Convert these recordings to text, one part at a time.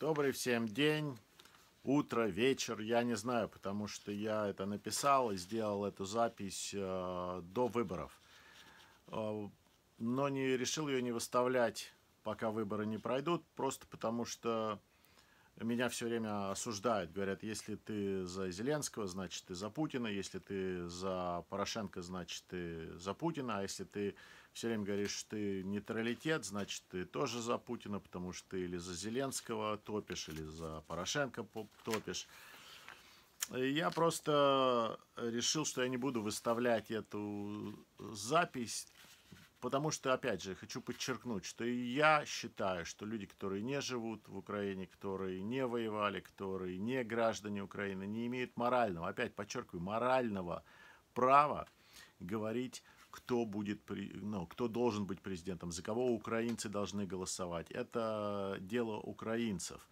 Добрый всем день, утро, вечер, я не знаю, потому что я это написал и сделал эту запись э, до выборов. Э, но не решил ее не выставлять, пока выборы не пройдут, просто потому что меня все время осуждают, говорят, если ты за Зеленского, значит ты за Путина, если ты за Порошенко, значит ты за Путина, а если ты все время говоришь, что ты нейтралитет, значит ты тоже за Путина, потому что ты или за Зеленского топишь, или за Порошенко топишь. я просто решил, что я не буду выставлять эту запись Потому что, опять же, хочу подчеркнуть, что и я считаю, что люди, которые не живут в Украине, которые не воевали, которые не граждане Украины, не имеют морального, опять подчеркиваю, морального права говорить, кто, будет, ну, кто должен быть президентом, за кого украинцы должны голосовать. Это дело украинцев.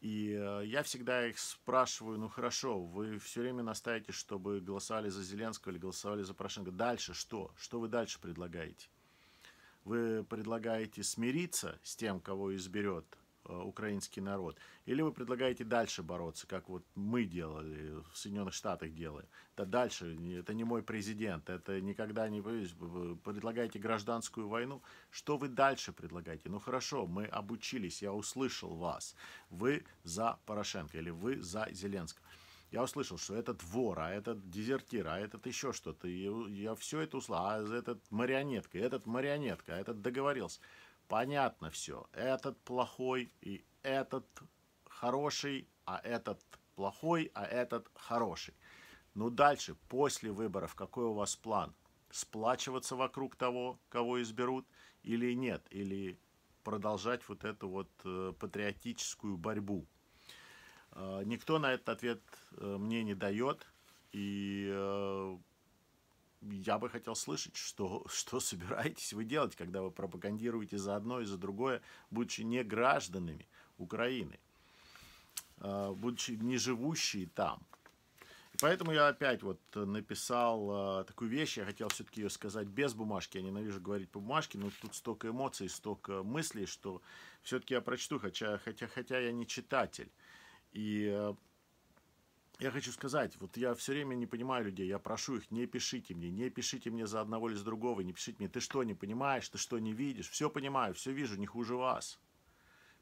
И э, я всегда их спрашиваю, ну хорошо, вы все время настаиваете, чтобы голосовали за Зеленского или голосовали за Порошенко. Дальше что? Что вы дальше предлагаете? Вы предлагаете смириться с тем, кого изберет э, украинский народ? Или вы предлагаете дальше бороться, как вот мы делали, в Соединенных Штатах делаем? Да дальше, это не мой президент, это никогда не... Предлагаете гражданскую войну? Что вы дальше предлагаете? Ну хорошо, мы обучились, я услышал вас. Вы за Порошенко или вы за Зеленского. Я услышал, что этот вор, а этот дезертир, а этот еще что-то. И я все это услышал. А этот марионетка, этот марионетка, а этот договорился. Понятно все. Этот плохой и этот хороший, а этот плохой, а этот хороший. Ну дальше, после выборов, какой у вас план? Сплачиваться вокруг того, кого изберут, или нет? Или продолжать вот эту вот э, патриотическую борьбу? А, никто на этот ответ э, мне не дает, и э, я бы хотел слышать, что, что собираетесь вы делать, когда вы пропагандируете за одно и за другое, будучи не гражданами Украины, а будучи не живущие там. И поэтому я опять вот написал э, такую вещь, я хотел все-таки ее сказать без бумажки, я ненавижу говорить по бумажке, но тут столько эмоций, столько мыслей, что все-таки я прочту, хотя, хотя, хотя я не читатель. И э, я хочу сказать, вот я все время не понимаю людей, я прошу их, не пишите мне, не пишите мне за одного или за другого, не пишите мне, ты что не понимаешь, ты что не видишь, все понимаю, все вижу, не хуже вас.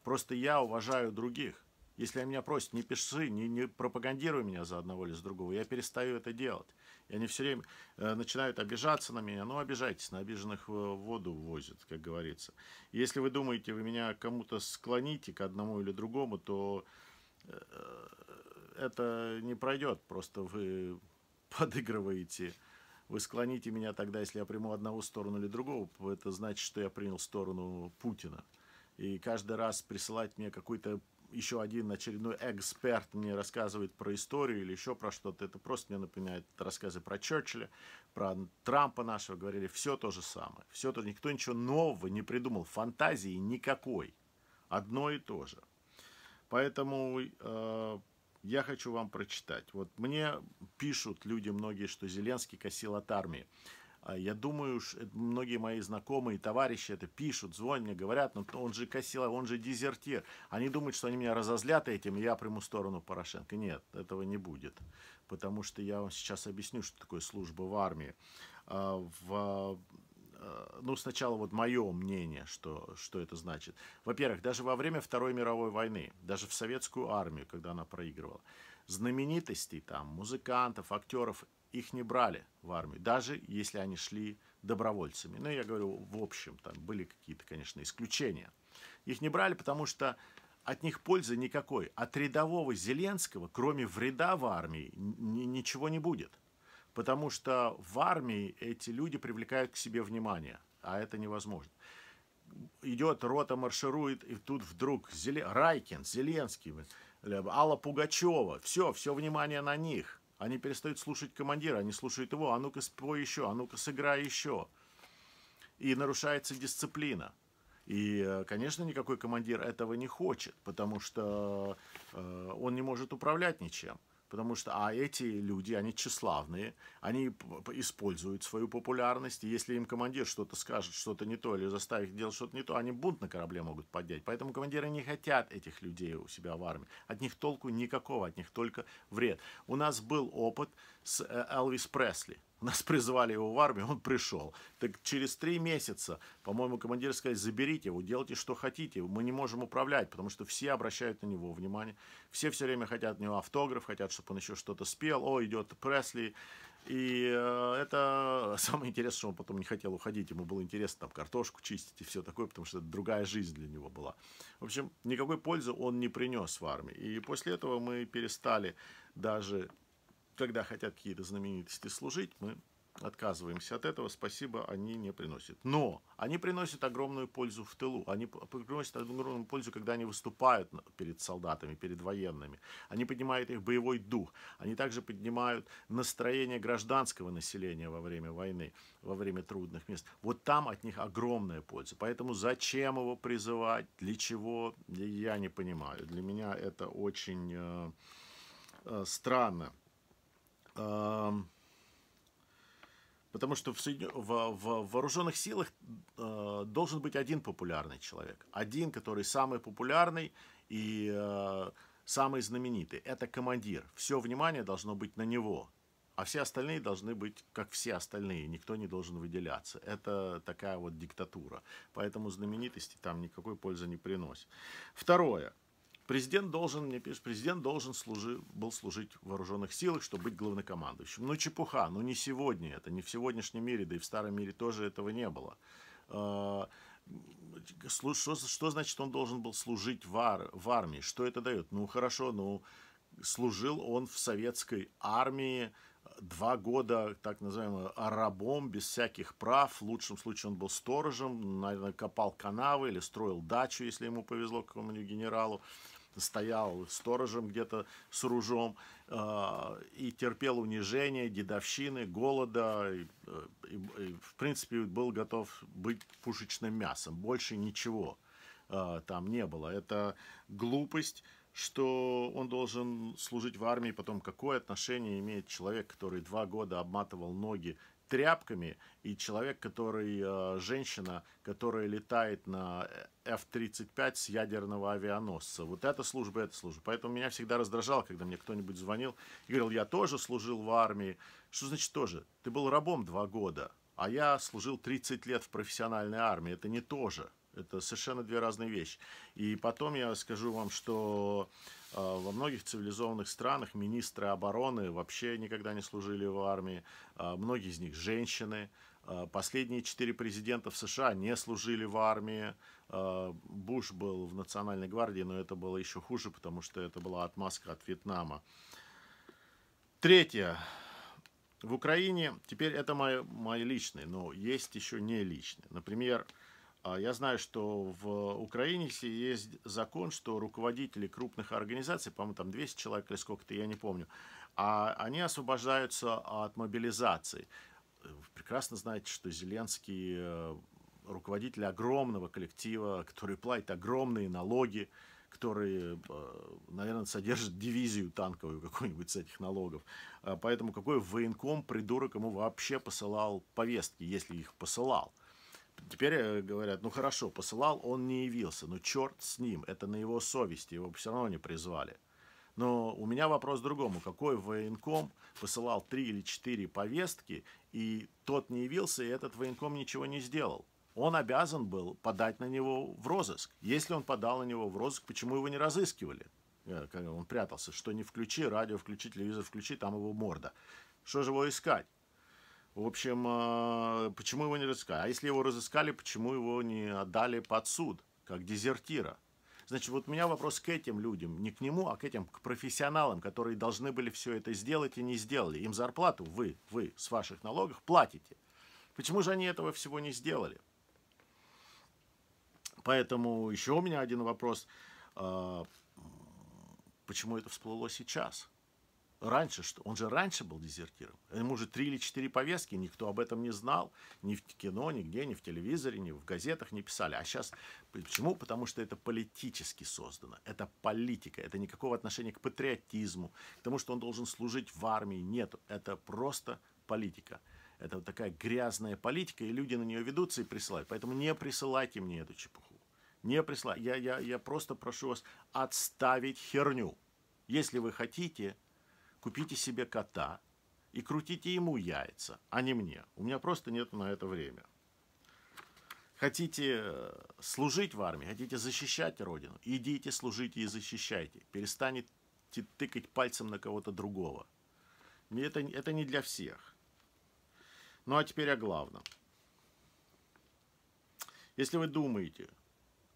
Просто я уважаю других. Если меня просят, не пиши, не, не пропагандируй меня за одного или за другого, я перестаю это делать. И они все время э, начинают обижаться на меня, ну обижайтесь, на обиженных э, воду возят, как говорится. И если вы думаете, вы меня кому-то склоните к одному или другому, то Э, это не пройдет, просто вы подыгрываете. Вы склоните меня тогда, если я приму одного сторону или другого, это значит, что я принял сторону Путина. И каждый раз присылать мне какой-то еще один очередной эксперт мне рассказывает про историю или еще про что-то, это просто мне напоминает рассказы про Черчилля, про Трампа нашего, говорили все то же самое. Все то, никто ничего нового не придумал, фантазии никакой. Одно и то же. Поэтому э, я хочу вам прочитать. Вот мне пишут люди многие, что Зеленский косил от армии. А я думаю, э, многие мои знакомые, и товарищи это пишут, звонят мне, говорят, ну он же косил, он же дезертир. Они думают, что они меня разозлят этим, и я приму сторону Порошенко. Нет, этого не будет, потому что я вам сейчас объясню, что такое служба в армии. А, в Э, ну, сначала вот мое мнение, что, что это значит. Во-первых, даже во время Второй мировой войны, даже в советскую армию, когда она проигрывала, знаменитостей там, музыкантов, актеров, их не брали в армию, даже если они шли добровольцами. Ну, я говорю, в общем, там были какие-то, конечно, исключения. Их не брали, потому что от них пользы никакой. От рядового Зеленского, кроме вреда в армии, ничего не будет потому что в армии эти люди привлекают к себе внимание, а это невозможно. Идет рота, марширует, и тут вдруг Зеле... Райкин, Зеленский, э, Алла Пугачева, все, все внимание на них. Они перестают слушать командира, они слушают его, а ну-ка спой еще, а ну-ка сыграй еще. И нарушается дисциплина. И, э, конечно, никакой командир этого не хочет, потому что э, он не может управлять ничем потому что а эти люди, они тщеславные, они используют свою популярность, и если им командир что-то скажет, что-то не то, или заставит делать что-то не то, они бунт на корабле могут поднять. Поэтому командиры не хотят этих людей у себя в армии. От них толку никакого, от них только вред. У нас был опыт с э, Элвис Пресли – нас призвали его в армию, он пришел. Так через три месяца, по-моему, командир сказал, заберите его, делайте, что хотите. Мы не можем управлять, потому что все обращают на него внимание. Все все время хотят от него автограф, хотят, чтобы он еще что-то спел. О, идет Пресли. И э, это самое интересное, что он потом не хотел уходить. Ему было интересно там картошку чистить и все такое, потому что это другая жизнь для него была. В общем, никакой пользы он не принес в армии. И после этого мы перестали даже когда хотят какие-то знаменитости служить, мы отказываемся от этого, спасибо они не приносят. Но они приносят огромную пользу в тылу, они приносят огромную пользу, когда они выступают перед солдатами, перед военными. Они поднимают их боевой дух, они также поднимают настроение гражданского населения во время войны, во время трудных мест. Вот там от них огромная польза. Поэтому зачем его призывать, для чего, я не понимаю. Для меня это очень э, э, странно. Потому что в, в, в вооруженных силах э, должен быть один популярный человек. Один, который самый популярный и э, самый знаменитый. Это командир. Все внимание должно быть на него. А все остальные должны быть как все остальные. Никто не должен выделяться. Это такая вот диктатура. Поэтому знаменитости там никакой пользы не приносит. Второе. Президент должен, мне пишет, президент должен служи, был служить в вооруженных силах, чтобы быть главнокомандующим. Ну, чепуха, ну не сегодня это, не в сегодняшнем мире, да и в старом мире тоже этого не было. А, что, что значит он должен был служить в, ар, в армии? Что это дает? Ну, хорошо, ну, служил он в советской армии, два года так называемым арабом, без всяких прав. В лучшем случае он был сторожем, наверное, копал канавы или строил дачу, если ему повезло какому-нибудь генералу. Стоял сторожем где-то с ружом э, и терпел унижение, дедовщины, голода. И, э, и, и, в принципе, был готов быть пушечным мясом. Больше ничего э, там не было. Это глупость что он должен служить в армии, потом какое отношение имеет человек, который два года обматывал ноги тряпками, и человек, который, э, женщина, которая летает на э, F-35 с ядерного авианосца. Вот это служба, это служба. Поэтому меня всегда раздражало, когда мне кто-нибудь звонил и говорил, я тоже служил в армии. Что значит тоже? Ты был рабом два года, а я служил 30 лет в профессиональной армии. Это не то же. Это совершенно две разные вещи. И потом я скажу вам, что а, во многих цивилизованных странах министры обороны вообще никогда не служили в армии. А, многие из них женщины. А, последние четыре президента в США не служили в армии. Буш был в Национальной гвардии, но это было еще хуже, потому что это была отмазка от Вьетнама. Третье. В Украине, теперь это мои, мои личные, но есть еще не личные. Например, а, я знаю, что в Украине есть закон, что руководители крупных организаций, по-моему, там 200 человек или сколько-то, я не помню, а они освобождаются от мобилизации. Вы прекрасно знаете, что Зеленский э, руководитель огромного коллектива, который платит огромные налоги, который, э, наверное, содержит дивизию танковую какую-нибудь с этих налогов. А, поэтому какой военком придурок ему вообще посылал повестки, если их посылал? Теперь э, говорят, ну хорошо, посылал, он не явился, ну черт с ним, это на его совести, его все равно не призвали. Но у меня вопрос другому. Какой военком посылал три или четыре повестки, и тот не явился, и этот военком ничего не сделал? Он обязан был подать на него в розыск. Если он подал на него в розыск, почему его не разыскивали? Он прятался, что не включи, радио включи, телевизор включи, там его морда. Что же его искать? В общем, а, почему его не разыскали? А если его разыскали, почему его не отдали под суд, как дезертира? Значит, вот у меня вопрос к этим людям, не к нему, а к этим, к профессионалам, которые должны были все это сделать и не сделали. Им зарплату вы, вы с ваших налогов платите. Почему же они этого всего не сделали? Поэтому еще у меня один вопрос. А, почему это всплыло сейчас? Раньше что? Он же раньше был дезертиром. Ему же три или четыре повестки, никто об этом не знал. Ни в кино, нигде, ни в телевизоре, ни в газетах не писали. А сейчас почему? Потому что это политически создано. Это политика. Это никакого отношения к патриотизму, к тому, что он должен служить в армии. Нет, это просто политика. Это вот такая грязная политика, и люди на нее ведутся и присылают. Поэтому не присылайте мне эту чепуху. Не присылайте. Я, я, я просто прошу вас отставить херню. Если вы хотите Купите себе кота и крутите ему яйца, а не мне. У меня просто нет на это время. Хотите э, служить в армии, хотите защищать Родину, идите, служите и защищайте. Перестанете тыкать пальцем на кого-то другого. Это, это не для всех. Ну а теперь о главном. Если вы думаете,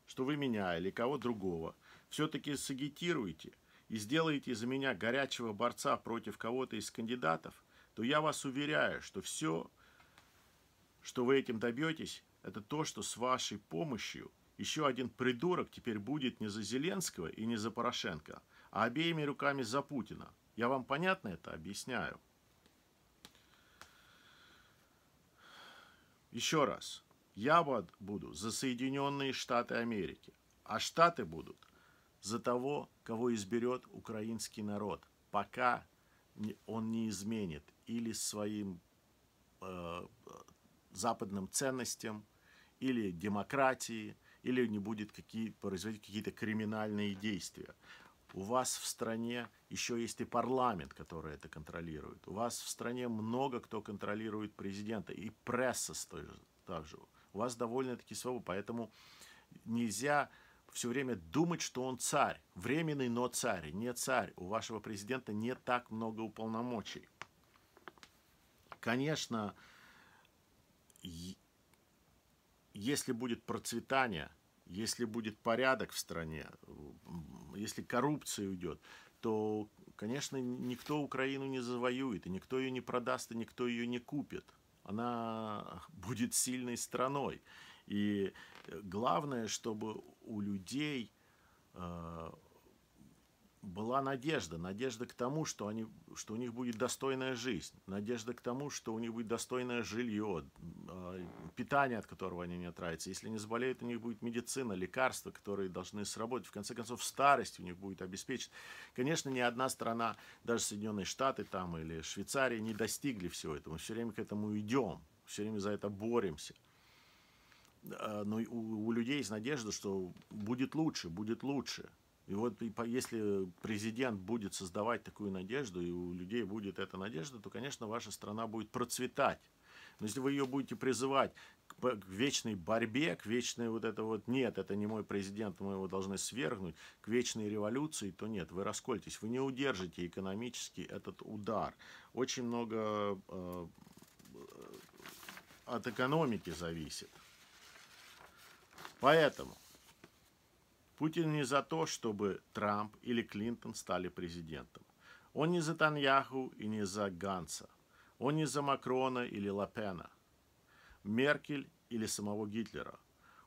что вы меня или кого другого все-таки сагитируете – и сделаете из меня горячего борца против кого-то из кандидатов, то я вас уверяю, что все, что вы этим добьетесь, это то, что с вашей помощью еще один придурок теперь будет не за Зеленского и не за Порошенко, а обеими руками за Путина. Я вам понятно это объясняю? Еще раз. Я буду за Соединенные Штаты Америки, а Штаты будут за того, кого изберет украинский народ, пока он не изменит или своим э, западным ценностям, или демократии, или не будет какие, производить какие-то криминальные действия. У вас в стране еще есть и парламент, который это контролирует. У вас в стране много кто контролирует президента, и пресса также. У вас довольно-таки свобода, поэтому нельзя все время думать, что он царь. Временный, но царь. Не царь. У вашего президента не так много уполномочий. Конечно, если будет процветание, если будет порядок в стране, если коррупция уйдет, то, конечно, никто Украину не завоюет, и никто ее не продаст, и никто ее не купит. Она будет сильной страной. И главное, чтобы у людей э, была надежда, надежда к тому, что, они, что у них будет достойная жизнь, надежда к тому, что у них будет достойное жилье, э, питание, от которого они не отравятся. Если не заболеют, у них будет медицина, лекарства, которые должны сработать. В конце концов, старость у них будет обеспечена. Конечно, ни одна страна, даже Соединенные Штаты там или Швейцария, не достигли всего этого. Мы все время к этому идем, все время за это боремся. А, но ну, у, у людей есть надежда, что будет лучше, будет лучше. И вот и, если президент будет создавать такую надежду, и у людей будет эта надежда, то, конечно, ваша страна будет процветать. Но если вы ее будете призывать к, к вечной борьбе, к вечной вот это вот «нет, это не мой президент, мы его должны свергнуть», к вечной революции, то нет, вы раскольтесь, вы не удержите экономически этот удар. Очень много а, э, от экономики зависит. Поэтому Путин не за то, чтобы Трамп или Клинтон стали президентом. Он не за Таньяху и не за Ганса. Он не за Макрона или Лапена, Меркель или самого Гитлера.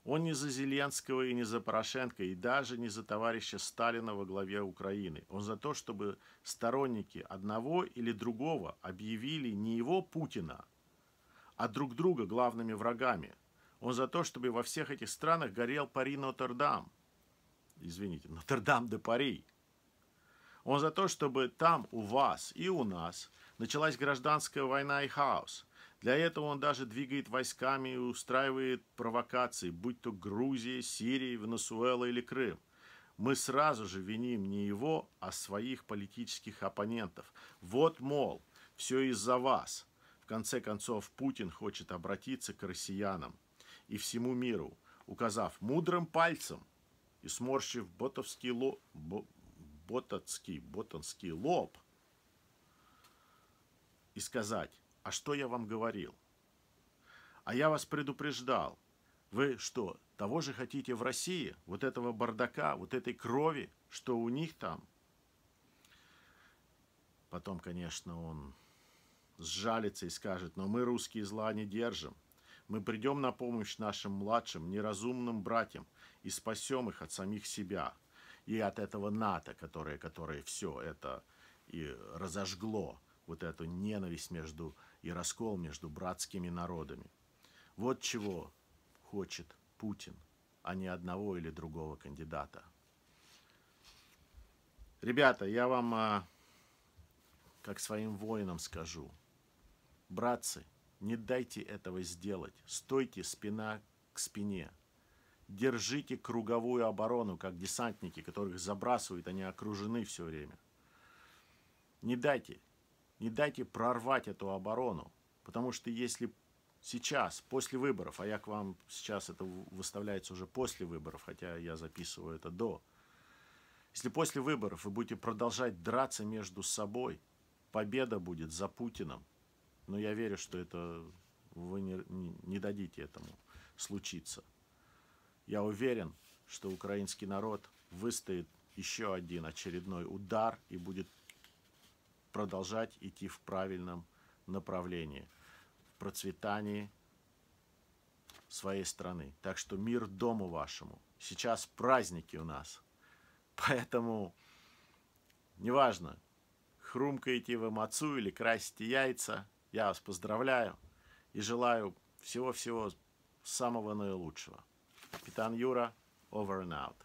Он не за Зеленского и не за Порошенко, и даже не за товарища Сталина во главе Украины. Он за то, чтобы сторонники одного или другого объявили не его Путина, а друг друга главными врагами – он за то, чтобы во всех этих странах горел Пари Нотр-Дам. Извините, Нотр-Дам де Пари. Он за то, чтобы там у вас и у нас началась гражданская война и хаос. Для этого он даже двигает войсками и устраивает провокации, будь то Грузия, Сирия, Венесуэла или Крым. Мы сразу же виним не его, а своих политических оппонентов. Вот, мол, все из-за вас. В конце концов, Путин хочет обратиться к россиянам и всему миру, указав мудрым пальцем и сморщив ботовский лоб, бо, ботоцкий, ботанский лоб, и сказать, а что я вам говорил? А я вас предупреждал. Вы что, того же хотите в России? Вот этого бардака, вот этой крови, что у них там? Потом, конечно, он сжалится и скажет, но мы русские зла не держим. Мы придем на помощь нашим младшим, неразумным братьям и спасем их от самих себя и от этого НАТО, которое, которое все это и разожгло, вот эту ненависть между и раскол между братскими народами. Вот чего хочет Путин, а не одного или другого кандидата. Ребята, я вам, а, как своим воинам скажу, братцы – не дайте этого сделать. Стойте спина к спине. Держите круговую оборону, как десантники, которых забрасывают, они окружены все время. Не дайте, не дайте прорвать эту оборону, потому что если сейчас, после выборов, а я к вам сейчас это выставляется уже после выборов, хотя я записываю это до, если после выборов вы будете продолжать драться между собой, победа будет за Путиным – но я верю, что это вы не, не, дадите этому случиться. Я уверен, что украинский народ выстоит еще один очередной удар и будет продолжать идти в правильном направлении, в процветании своей страны. Так что мир дому вашему. Сейчас праздники у нас. Поэтому неважно, хрумкаете вы мацу или красите яйца – я вас поздравляю и желаю всего-всего самого наилучшего. Капитан Юра, over and out.